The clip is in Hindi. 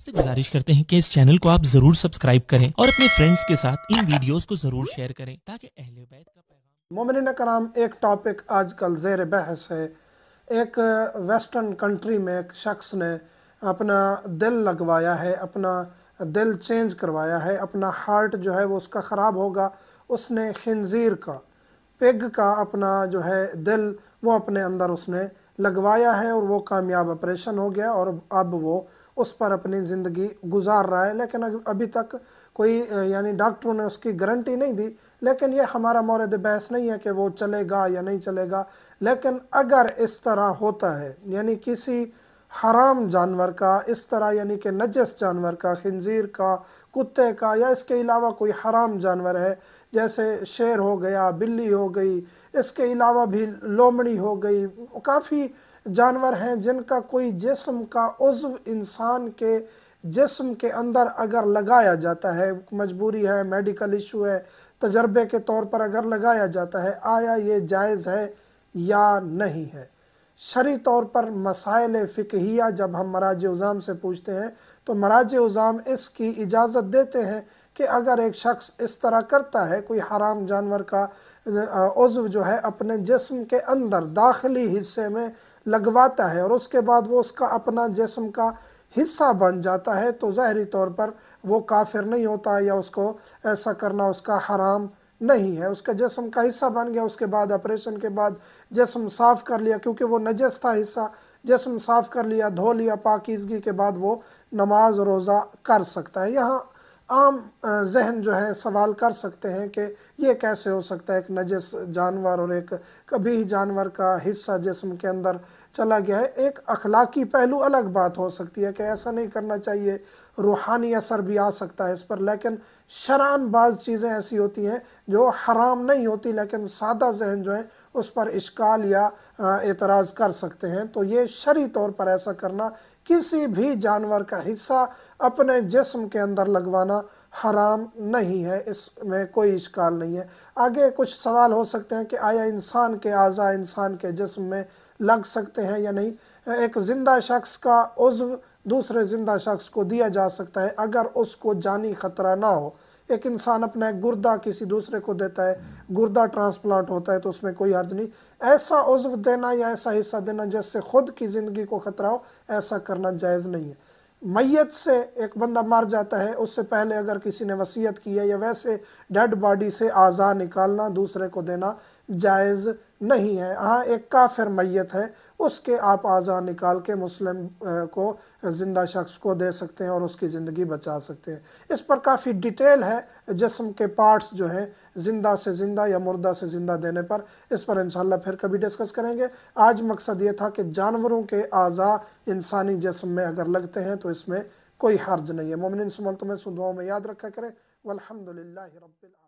आपसे गुजारिश करते हैं कि इस चैनल को आप जरूर सब्सक्राइब करें और अपने फ्रेंड्स के साथ इन वीडियोस को जरूर शेयर करें ताकि अहले बैत का पैगाम मोमिन कराम एक टॉपिक आजकल जेर बहस है एक वेस्टर्न कंट्री में एक शख्स ने अपना दिल लगवाया है अपना दिल चेंज करवाया है अपना हार्ट जो है वो उसका ख़राब होगा उसने खंजीर का पिग का अपना जो है दिल वो अपने अंदर उसने लगवाया है और वो कामयाब ऑपरेशन हो गया और अब वो उस पर अपनी ज़िंदगी गुजार रहा है लेकिन अभी तक कोई यानी डॉक्टरों ने उसकी गारंटी नहीं दी लेकिन ये हमारा मौरद बहस नहीं है कि वो चलेगा या नहीं चलेगा लेकिन अगर इस तरह होता है यानी किसी हराम जानवर का इस तरह यानी कि नजस जानवर का खंजीर का कुत्ते का या इसके अलावा कोई हराम जानवर है जैसे शेर हो गया बिल्ली हो गई इसके अलावा भी लोमड़ी हो गई काफ़ी जानवर हैं जिनका कोई जिस्म का उज्व इंसान के जिस्म के अंदर अगर लगाया जाता है मजबूरी है मेडिकल इशू है तजर्बे के तौर पर अगर लगाया जाता है आया ये जायज़ है या नहीं है शरी तौर पर मसाइल फ़िकिया जब हम मराज उज़ाम से पूछते हैं तो मराज उज़ाम इसकी इजाज़त देते हैं कि अगर एक शख्स इस तरह करता है कोई हराम जानवर का उज्व जो है अपने जिस्म के अंदर दाखिली हिस्से में लगवाता है और उसके बाद वो उसका अपना जिसम का हिस्सा बन जाता है तो ज़ाहरी तौर पर वो काफिर नहीं होता या उसको ऐसा करना उसका हराम नहीं है उसका जिसम का हिस्सा बन गया उसके बाद ऑपरेशन के बाद जिसम साफ़ कर लिया क्योंकि वो नजस था हिस्सा जिसम साफ़ कर लिया धो लिया पाकिजगी के बाद वो नमाज रोज़ा कर सकता है यहाँ आम जहन जो है सवाल कर सकते हैं कि ये कैसे हो सकता है एक नजस जानवर और एक कभी ही जानवर का हिस्सा जिसम के अंदर चला गया है एक अखलाकी पहलू अलग बात हो सकती है कि ऐसा नहीं करना चाहिए रूहानी असर भी आ सकता है इस पर लेकिन शरान बाज़ चीज़ें ऐसी होती हैं जो हराम नहीं होती लेकिन सादा जहन जो है उस पर इश्काल या एतराज़ कर सकते हैं तो ये शरी तौर पर ऐसा करना किसी भी जानवर का हिस्सा अपने जिस्म के अंदर लगवाना हराम नहीं है इसमें कोई इश्काल नहीं है आगे कुछ सवाल हो सकते हैं कि आया इंसान के अज़ा इंसान के जिसम में लग सकते हैं या नहीं एक ज़िंदा शख्स का उज्व दूसरे ज़िंदा शख्स को दिया जा सकता है अगर उसको जानी ख़तरा ना हो एक इंसान अपना गुर्दा किसी दूसरे को देता है गुर्दा ट्रांसप्लांट होता है तो उसमें कोई हर्ज नहीं ऐसा उज्व देना या ऐसा हिस्सा देना जैसे खुद की ज़िंदगी को ख़तरा हो ऐसा करना जायज़ नहीं है मैयत से एक बंदा मर जाता है उससे पहले अगर किसी ने वसीयत की है या वैसे डेड बॉडी से आज़ा निकालना दूसरे को देना जायज़ नहीं है हाँ एक काफिर मैत है उसके आप आज़ा निकाल के मुस्लिम को ज़िंदा शख्स को दे सकते हैं और उसकी ज़िंदगी बचा सकते हैं इस पर काफ़ी डिटेल है जिसम के पार्ट्स जो हैं ज़िंदा से ज़िंदा या मुर्दा से ज़िंदा देने पर इस पर इंशाल्लाह फिर कभी डिस्कस करेंगे आज मकसद ये था कि जानवरों के आज़ा इंसानी जिसम में अगर लगते हैं तो इसमें कोई हर्ज नहीं है मोमिन सुमल तुम्हें सुधुओं में याद रखा करें वलहमदिल्ला रबीआल